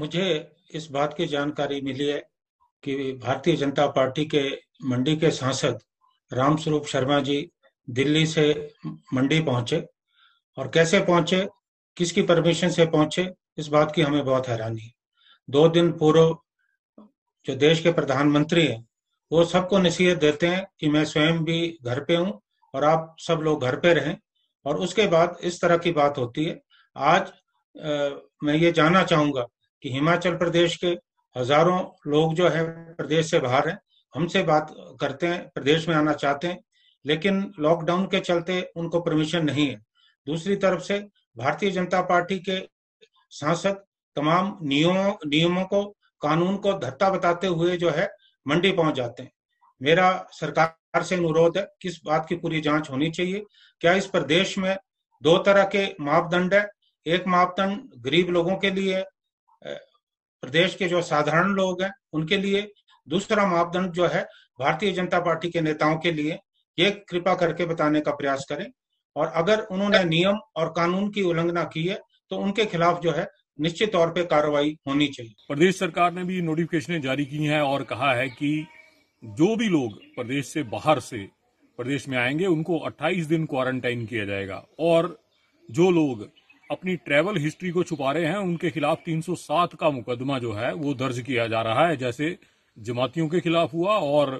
मुझे इस बात की जानकारी मिली है कि भारतीय जनता पार्टी के मंडी के सांसद रामस्वरूप शर्मा जी दिल्ली से मंडी पहुंचे और कैसे पहुंचे किसकी परमिशन से पहुंचे इस बात की हमें बहुत हैरानी है दो दिन पूर्व जो देश के प्रधानमंत्री हैं वो सबको नसीहत देते हैं कि मैं स्वयं भी घर पे हूँ और आप सब लोग घर पे रहें और उसके बाद इस तरह की बात होती है आज आ, मैं ये जानना चाहूंगा कि हिमाचल प्रदेश के हजारों लोग जो है प्रदेश से बाहर हैं हमसे बात करते हैं प्रदेश में आना चाहते हैं लेकिन लॉकडाउन के चलते उनको परमिशन नहीं है दूसरी तरफ से भारतीय जनता पार्टी के सांसद तमाम नियमों नियमों को कानून को धत्ता बताते हुए जो है मंडी पहुंच जाते हैं मेरा सरकार से अनुरोध है किस बात की पूरी जांच होनी चाहिए क्या इस प्रदेश में दो तरह के मापदंड है एक मापदंड गरीब लोगों के लिए प्रदेश के जो साधारण लोग हैं उनके लिए दूसरा मापदंड जो है भारतीय जनता पार्टी के नेताओं के लिए ये कृपा करके बताने का प्रयास करें और अगर उन्होंने नियम और कानून की उल्लंघना की है तो उनके खिलाफ जो है निश्चित तौर पे कार्रवाई होनी चाहिए प्रदेश सरकार ने भी नोटिफिकेशन जारी की है और कहा है कि जो भी लोग प्रदेश से बाहर से प्रदेश में आएंगे उनको 28 दिन क्वारंटाइन किया जाएगा और जो लोग अपनी ट्रैवल हिस्ट्री को छुपा रहे हैं उनके खिलाफ 307 का मुकदमा जो है वो दर्ज किया जा रहा है जैसे जमातियों के खिलाफ हुआ और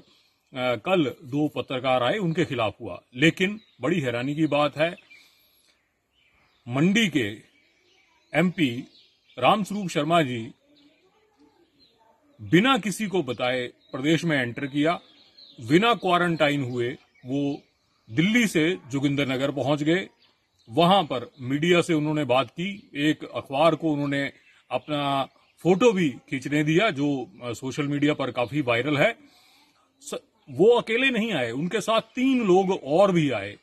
कल दो पत्रकार आए उनके खिलाफ हुआ लेकिन बड़ी हैरानी की बात है मंडी के एमपी रामस्वरूप शर्मा जी बिना किसी को बताए प्रदेश में एंटर किया बिना क्वारंटाइन हुए वो दिल्ली से जोगिंदर नगर पहुंच गए वहां पर मीडिया से उन्होंने बात की एक अखबार को उन्होंने अपना फोटो भी खींचने दिया जो सोशल मीडिया पर काफी वायरल है वो अकेले नहीं आए उनके साथ तीन लोग और भी आए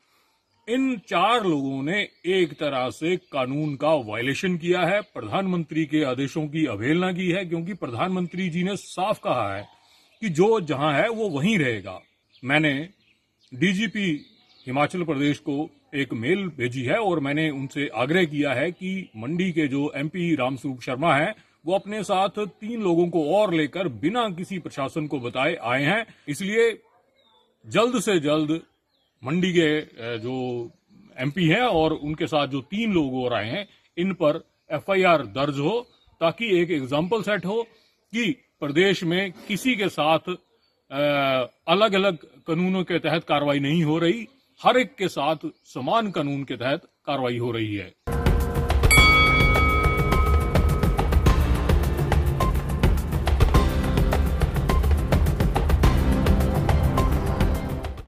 इन चार लोगों ने एक तरह से कानून का वायलेशन किया है प्रधानमंत्री के आदेशों की अवहेलना की है क्योंकि प्रधानमंत्री जी ने साफ कहा है कि जो जहां है वो वहीं रहेगा मैंने डीजीपी हिमाचल प्रदेश को एक मेल भेजी है और मैंने उनसे आग्रह किया है कि मंडी के जो एमपी रामस्वरूप शर्मा हैं वो अपने साथ तीन लोगों को और लेकर बिना किसी प्रशासन को बताए आए हैं इसलिए जल्द से जल्द मंडी के जो एमपी हैं और उनके साथ जो तीन लोग और आए हैं इन पर एफआईआर दर्ज हो ताकि एक एग्जाम्पल सेट हो कि प्रदेश में किसी के साथ अलग अलग कानूनों के तहत कार्रवाई नहीं हो रही हर एक के साथ समान कानून के तहत कार्रवाई हो रही है